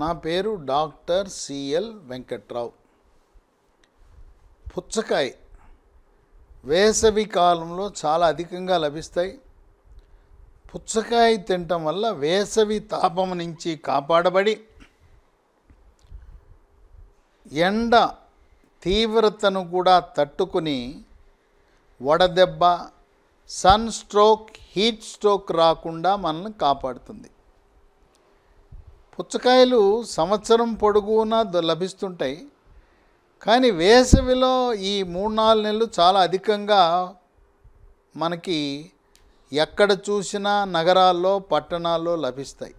నా పేరు doctor CL Venkatrao పుచ్చకాయ వేసవి కాలంలో చాలా అధికంగా లభిస్తాయి పుచ్చకాయ తినటం వల్ల వేసవి తాపం నుంచి కాపాడబడి ఎండ తీవ్రతను కూడా తట్టుకుని వడదెబ్బ సన్ స్ట్రోక్ హీట్ స్ట్రోక్ రాకుండా మనల్ని కాపాడుతుంది పుచ్చకాయలు సంవత్సరం పొడుగునా లభిస్తుంటాయి కానీ వేసవిలో ఈ మూడు నాలుగు నెలలు చాలా అధికంగా మనకి ఎక్కడ చూసినా నగరాల్లో పట్టణాల్లో లభిస్తాయి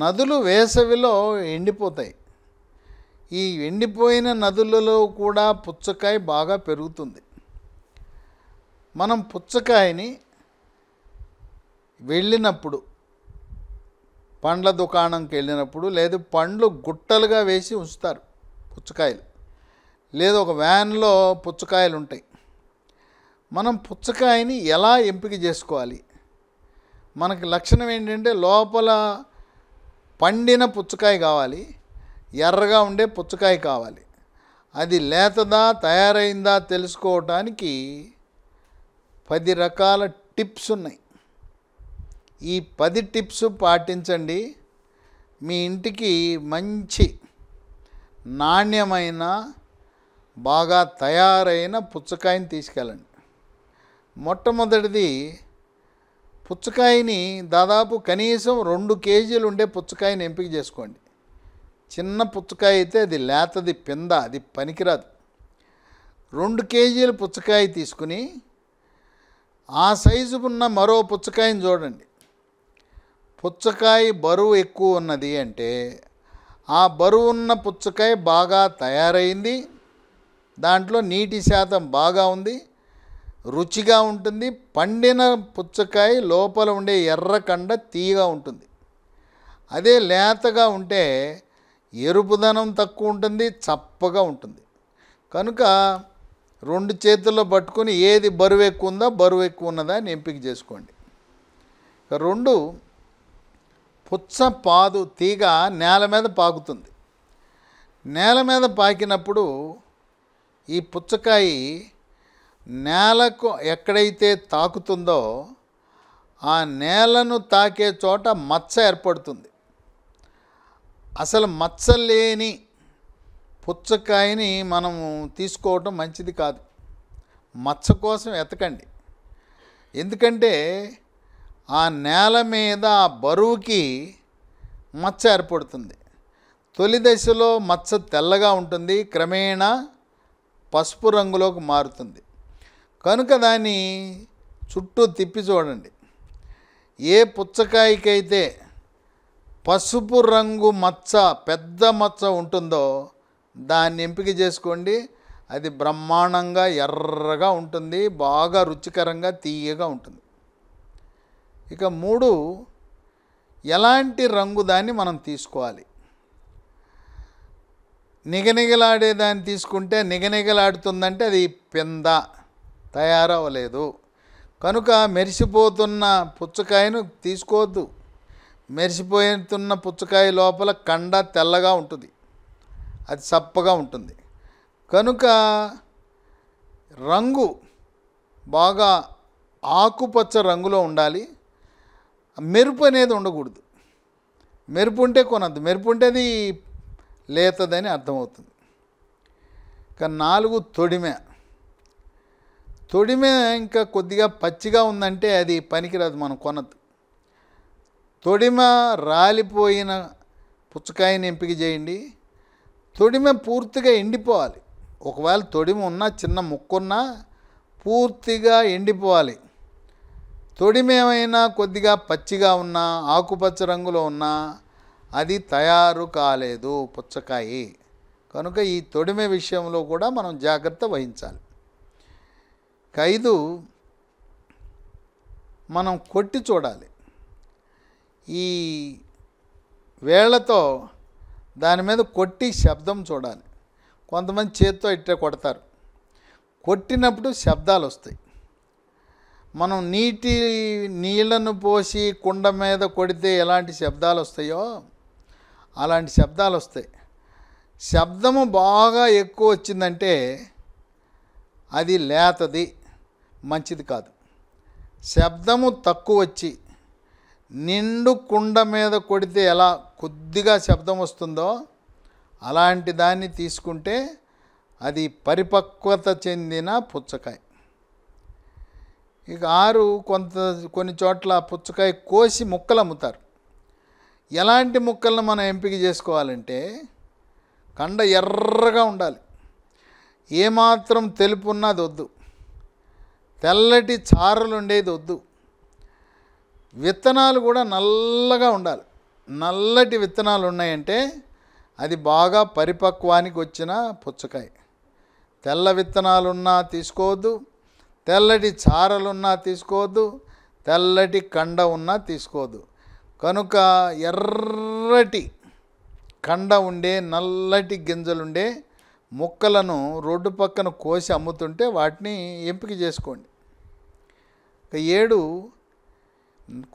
నదులు వేసవిలో ఎండిపోతాయి ఈ ఎండిపోయిన నదులలో కూడా పుచ్చకాయ బాగా పెరుగుతుంది మనం పుచ్చకాయని వెళ్ళినప్పుడు పండ్ల దుకాణంకి వెళ్ళినప్పుడు లేదు పండ్లు గుట్టలుగా వేసి ఉంచుతారు పుచ్చకాయలు లేదు ఒక వ్యాన్లో పుచ్చకాయలు ఉంటాయి మనం పుచ్చకాయని ఎలా ఎంపిక చేసుకోవాలి మనకి లక్షణం ఏంటంటే లోపల పండిన పుచ్చకాయ కావాలి ఎర్రగా ఉండే పుచ్చకాయ కావాలి అది లేతదా తయారైందా తెలుసుకోవటానికి పది రకాల టిప్స్ ఉన్నాయి ఈ పది టిప్స్ పాటించండి మీ ఇంటికి మంచి నాణ్యమైన బాగా తయారైన పుచ్చకాయని తీసుకెళ్ళండి మొట్టమొదటిది పుచ్చకాయని దాదాపు కనీసం రెండు కేజీలు ఉండే పుచ్చకాయని ఎంపిక చేసుకోండి చిన్న పుచ్చకాయ అయితే అది లేతది పింద అది పనికిరాదు రెండు కేజీలు పుచ్చకాయ తీసుకుని ఆ సైజు ఉన్న మరో పుచ్చకాయని చూడండి పుచ్చకాయ బరువు ఎక్కువ ఉన్నది అంటే ఆ బరువు ఉన్న పుచ్చకాయ బాగా తయారైంది దాంట్లో నీటి శాతం బాగా ఉంది రుచిగా ఉంటుంది పండిన పుచ్చకాయ లోపల ఉండే ఎర్రకండ తీగా ఉంటుంది అదే లేతగా ఉంటే ఎరుపుదనం తక్కువ ఉంటుంది చప్పగా ఉంటుంది కనుక రెండు చేతుల్లో పట్టుకొని ఏది బరువు ఎక్కువ ఉందా బరువు ఎక్కువ ఉన్నదా అని ఎంపిక చేసుకోండి రెండు పుచ్చ పాదు తీగ నేల మీద పాకుతుంది నేల మీద పాకినప్పుడు ఈ పుచ్చకాయ నేలకు ఎక్కడైతే తాకుతుందో ఆ నేలను తాకే చోట మచ్చ ఏర్పడుతుంది అసలు మచ్చ లేని పుచ్చకాయని మనం తీసుకోవటం మంచిది కాదు మచ్చ కోసం ఎతకండి ఎందుకంటే ఆ నేల మీద ఆ బరువుకి మచ్చ ఏర్పడుతుంది తొలి దశలో మచ్చ తెల్లగా ఉంటుంది క్రమేణా పసుపు రంగులోకి మారుతుంది కనుక దాన్ని చుట్టూ తిప్పి చూడండి ఏ పుచ్చకాయకైతే పసుపు రంగు మచ్చ పెద్ద మచ్చ ఉంటుందో దాన్ని ఎంపిక చేసుకోండి అది బ్రహ్మాండంగా ఎర్రగా ఉంటుంది బాగా రుచికరంగా తీయగా ఉంటుంది ఇక మూడు ఎలాంటి రంగు దాన్ని మనం తీసుకోవాలి నిగనిగలాడే దాన్ని తీసుకుంటే నిగనిగలాడుతుందంటే అది పింద తయారవ్వలేదు కనుక మెరిసిపోతున్న పుచ్చకాయను తీసుకోవద్దు మెరిసిపోతున్న పుచ్చకాయ లోపల కండ తెల్లగా ఉంటుంది అది సప్పగా ఉంటుంది కనుక రంగు బాగా ఆకుపచ్చ రంగులో ఉండాలి మెరుపు అనేది ఉండకూడదు మెరుపు ఉంటే కొనద్దు మెరుపు ఉంటే అది లేతదని అర్థమవుతుంది కానీ నాలుగు తొడిమే తొడిమే ఇంకా కొద్దిగా పచ్చిగా ఉందంటే అది పనికిరాదు మనం కొనద్దు తొడిమ రాలిపోయిన పుచ్చకాయని ఎంపిక చేయండి తొడిమ పూర్తిగా ఎండిపోవాలి ఒకవేళ తొడిమ ఉన్నా చిన్న ముక్కున్నా పూర్తిగా ఎండిపోవాలి తొడిమేమైనా కొద్దిగా పచ్చిగా ఉన్నా ఆకుపచ్చ రంగులో ఉన్నా అది తయారు కాలేదు పుచ్చకాయి కనుక ఈ తొడిమే విషయంలో కూడా మనం జాగ్రత్త వహించాలి ఖైదు మనం కొట్టి చూడాలి ఈ వేళ్లతో దాని మీద కొట్టి శబ్దం చూడాలి కొంతమంది చేత్తో ఇట్టే కొడతారు కొట్టినప్పుడు శబ్దాలు వస్తాయి మనం నీటి నీళ్లను పోసి కుండ మీద కొడితే ఎలాంటి శబ్దాలు వస్తాయో అలాంటి శబ్దాలు వస్తాయి శబ్దము బాగా ఎక్కువ వచ్చిందంటే అది లేతది మంచిది కాదు శబ్దము తక్కువ వచ్చి నిండు కుండ మీద కొడితే ఎలా కొద్దిగా శబ్దం వస్తుందో అలాంటి దాన్ని తీసుకుంటే అది పరిపక్వత చెందిన పుచ్చకాయ ఇక ఆరు కొంత కొన్ని చోట్ల పుచ్చకాయ కోసి ముక్కలు అమ్ముతారు ఎలాంటి ముక్కలను మనం ఎంపిక చేసుకోవాలంటే కండ ఎర్రగా ఉండాలి ఏమాత్రం తెలుపు ఉన్నది వద్దు తెల్లటి చారులు ఉండేది వద్దు విత్తనాలు కూడా నల్లగా ఉండాలి నల్లటి విత్తనాలు ఉన్నాయంటే అది బాగా పరిపక్వానికి వచ్చిన పుచ్చకాయ తెల్ల విత్తనాలున్నా తీసుకోవద్దు తెల్లటి చారలున్నా తీసుకోవద్దు తెల్లటి కండ ఉన్నా తీసుకోవద్దు కనుక ఎర్రటి కండ ఉండే నల్లటి గింజలుండే ముక్కలను రోడ్డు పక్కన కోసి అమ్ముతుంటే వాటిని ఎంపిక చేసుకోండి ఏడు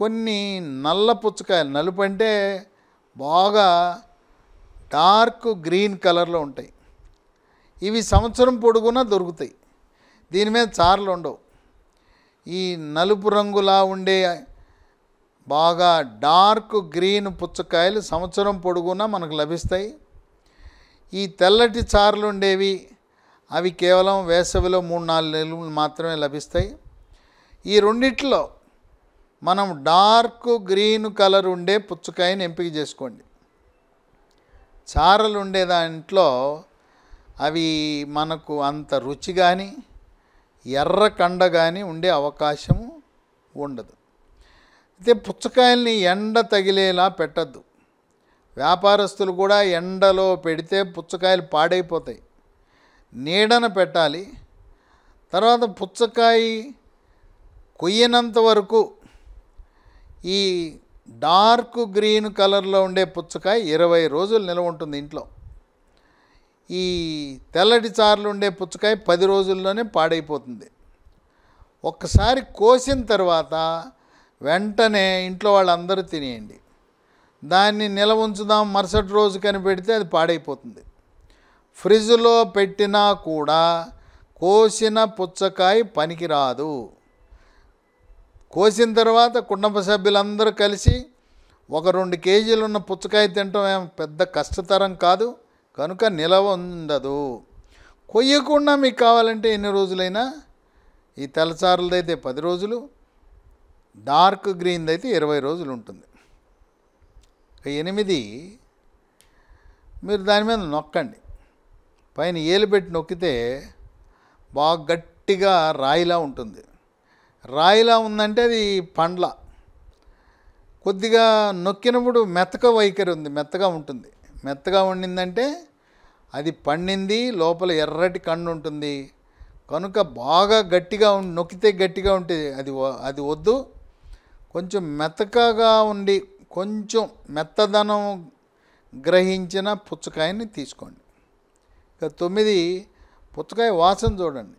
కొన్ని నల్ల పుచ్చకాయలు నలుపు అంటే బాగా డార్క్ గ్రీన్ కలర్లో ఉంటాయి ఇవి సంవత్సరం పొడుగునా దొరుకుతాయి దీని మీద చార్లు ఉండవు ఈ నలుపు రంగులా ఉండే బాగా డార్క్ గ్రీన్ పుచ్చకాయలు సంవత్సరం పొడుగునా మనకు లభిస్తాయి ఈ తెల్లటి చార్లు ఉండేవి అవి కేవలం వేసవిలో మూడు నాలుగు నెలలు మాత్రమే లభిస్తాయి ఈ రెండిట్లో మనం డార్క్ గ్రీన్ కలర్ ఉండే పుచ్చకాయని ఎంపిక చేసుకోండి చారలు ఉండే దాంట్లో అవి మనకు అంత రుచి కానీ ఎర్ర కండ కానీ ఉండే అవకాశము ఉండదు అయితే పుచ్చకాయల్ని ఎండ తగిలేలా పెట్టద్దు వ్యాపారస్తులు కూడా ఎండలో పెడితే పుచ్చకాయలు పాడైపోతాయి నీడన పెట్టాలి తర్వాత పుచ్చకాయ కొయ్యనంత వరకు ఈ డార్క్ గ్రీన్ కలర్లో ఉండే పుచ్చకాయ ఇరవై రోజులు నిల్వ ఉంటుంది ఇంట్లో ఈ తెల్లటి చారులు ఉండే పుచ్చకాయ పది రోజుల్లోనే పాడైపోతుంది ఒక్కసారి కోసిన తర్వాత వెంటనే ఇంట్లో వాళ్ళందరూ తినేయండి దాన్ని నిలవ ఉంచుదాం మరుసటి రోజు కనిపెడితే అది పాడైపోతుంది ఫ్రిడ్జ్లో పెట్టినా కూడా కోసిన పుచ్చకాయ పనికిరాదు కోసిన తర్వాత కుటుంబ సభ్యులందరూ కలిసి ఒక రెండు కేజీలు ఉన్న పుచ్చకాయ తినటం పెద్ద కష్టతరం కాదు కనుక నిలవ ఉండదు కొయ్యకుండా మీకు కావాలంటే ఎన్ని రోజులైనా ఈ తెల్లచారులది పది రోజులు డార్క్ గ్రీన్ది అయితే ఇరవై రోజులు ఉంటుంది ఎనిమిది మీరు దాని మీద నొక్కండి పైన ఏలు పెట్టి నొక్కితే బాగా గట్టిగా రాయిలా ఉంటుంది రాయిలా ఉందంటే అది పండ్ల కొద్దిగా నొక్కినప్పుడు మెత్తగా వైఖరి ఉంది మెత్తగా ఉంటుంది మెత్తగా ఉండిందంటే అది పండింది లోపల ఎర్రటి కన్ను ఉంటుంది కనుక బాగా గట్టిగా నొక్కితే గట్టిగా ఉంటే అది అది వద్దు కొంచెం మెత్తగా ఉండి కొంచెం మెత్తదనం గ్రహించిన పుచ్చకాయని తీసుకోండి ఇక తొమ్మిది పుచ్చకాయ వాసన చూడండి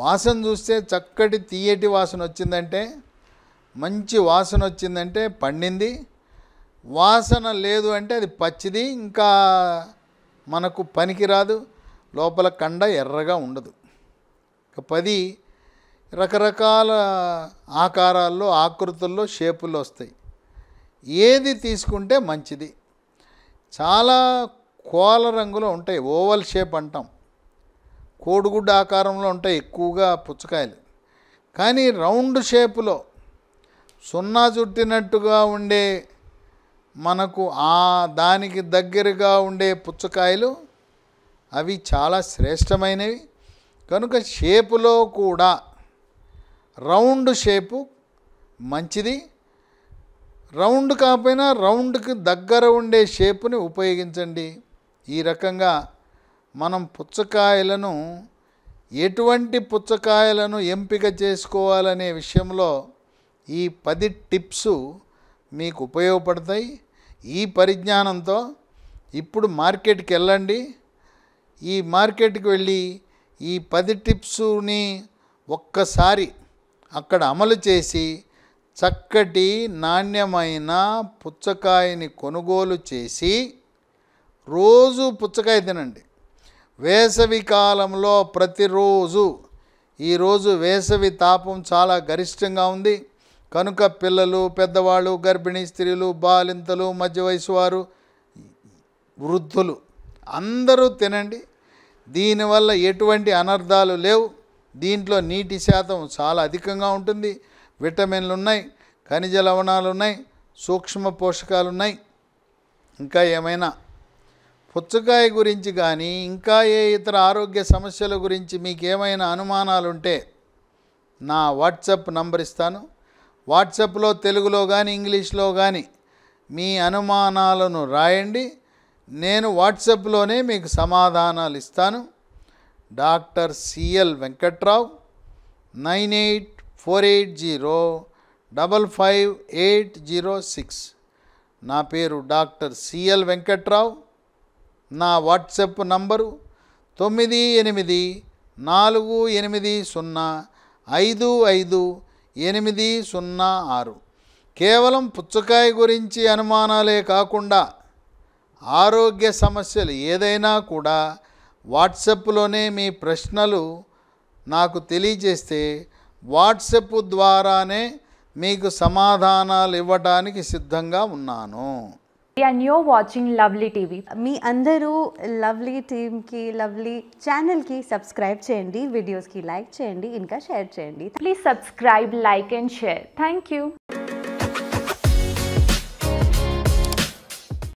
వాసన చూస్తే చక్కటి తీయటి వాసన వచ్చిందంటే మంచి వాసన వచ్చిందంటే పండింది వాసన లేదు అంటే అది పచ్చిది ఇంకా మనకు పనికిరాదు లోపల కండ ఎర్రగా ఉండదు ఇక పది రకరకాల ఆకారాల్లో ఆకృతుల్లో షేపుల్లో వస్తాయి ఏది తీసుకుంటే మంచిది చాలా కోల రంగులో ఉంటాయి ఓవల్ షేప్ అంటాం కోడిగుడ్డ ఆకారంలో ఉంటాయి ఎక్కువగా పుచ్చకాయలు కానీ రౌండ్ షేపులో సున్నా చుట్టినట్టుగా ఉండే మనకు ఆ దానికి దగ్గరగా ఉండే పుచ్చకాయలు అవి చాలా శ్రేష్టమైనవి కనుక షేపులో కూడా రౌండ్ షేపు మంచిది రౌండ్ కాకపోయినా రౌండ్కి దగ్గర ఉండే షేపుని ఉపయోగించండి ఈ రకంగా మనం పుచ్చకాయలను ఎటువంటి పుచ్చకాయలను ఎంపిక చేసుకోవాలనే విషయంలో ఈ పది టిప్స్ మీకు ఉపయోగపడతాయి ఈ పరిజ్ఞానంతో ఇప్పుడు మార్కెట్కి వెళ్ళండి ఈ మార్కెట్కి వెళ్ళి ఈ పది టిప్స్ని ఒక్కసారి అక్కడ అమలు చేసి చక్కటి నాణ్యమైన పుచ్చకాయని కొనుగోలు చేసి రోజు పుచ్చకాయ తినండి వేసవి కాలంలో ప్రతిరోజు ఈరోజు వేసవి తాపం చాలా గరిష్టంగా ఉంది కనుక పిల్లలు పెద్దవాళ్ళు గర్భిణీ స్త్రీలు బాలింతలు మధ్య వయసు వారు వృద్ధులు అందరూ తినండి దీనివల్ల ఎటువంటి అనర్థాలు లేవు దీంట్లో నీటి శాతం చాలా అధికంగా ఉంటుంది విటమిన్లు ఉన్నాయి ఖనిజ లవణాలు ఉన్నాయి సూక్ష్మ పోషకాలు ఉన్నాయి ఇంకా ఏమైనా పుచ్చకాయ గురించి కానీ ఇంకా ఏ ఇతర ఆరోగ్య సమస్యల గురించి మీకు ఏమైనా అనుమానాలుంటే నా వాట్సాప్ నంబర్ ఇస్తాను వాట్సాప్లో తెలుగులో కానీ ఇంగ్లీష్లో కానీ మీ అనుమానాలను రాయండి నేను వాట్సాప్లోనే మీకు సమాధానాలు ఇస్తాను doctor CL Venkatrao nine eight four eight zero double five eight zero six నా పేరు డాక్టర్ సిఎల్ వెంకట్రావు నా వాట్సాప్ నంబరు తొమ్మిది ఎనిమిది నాలుగు ఎనిమిది సున్నా ఐదు ఐదు ఎనిమిది సున్నా ఆరు కేవలం పుచ్చకాయ గురించి అనుమానాలే కాకుండా ఆరోగ్య సమస్యలు ఏదైనా కూడా వాట్సప్లోనే మీ ప్రశ్నలు నాకు తెలియజేస్తే వాట్సప్ ద్వారానే మీకు సమాధానాలు ఇవ్వటానికి సిద్ధంగా ఉన్నాను and you are watching lovely TV मी अंदर लवली टीम की लवली चैनल की सब्सक्राइब चेंडी वीडियोस की लाइक चेंडी इनका शेयर चेंडी please subscribe like and share thank you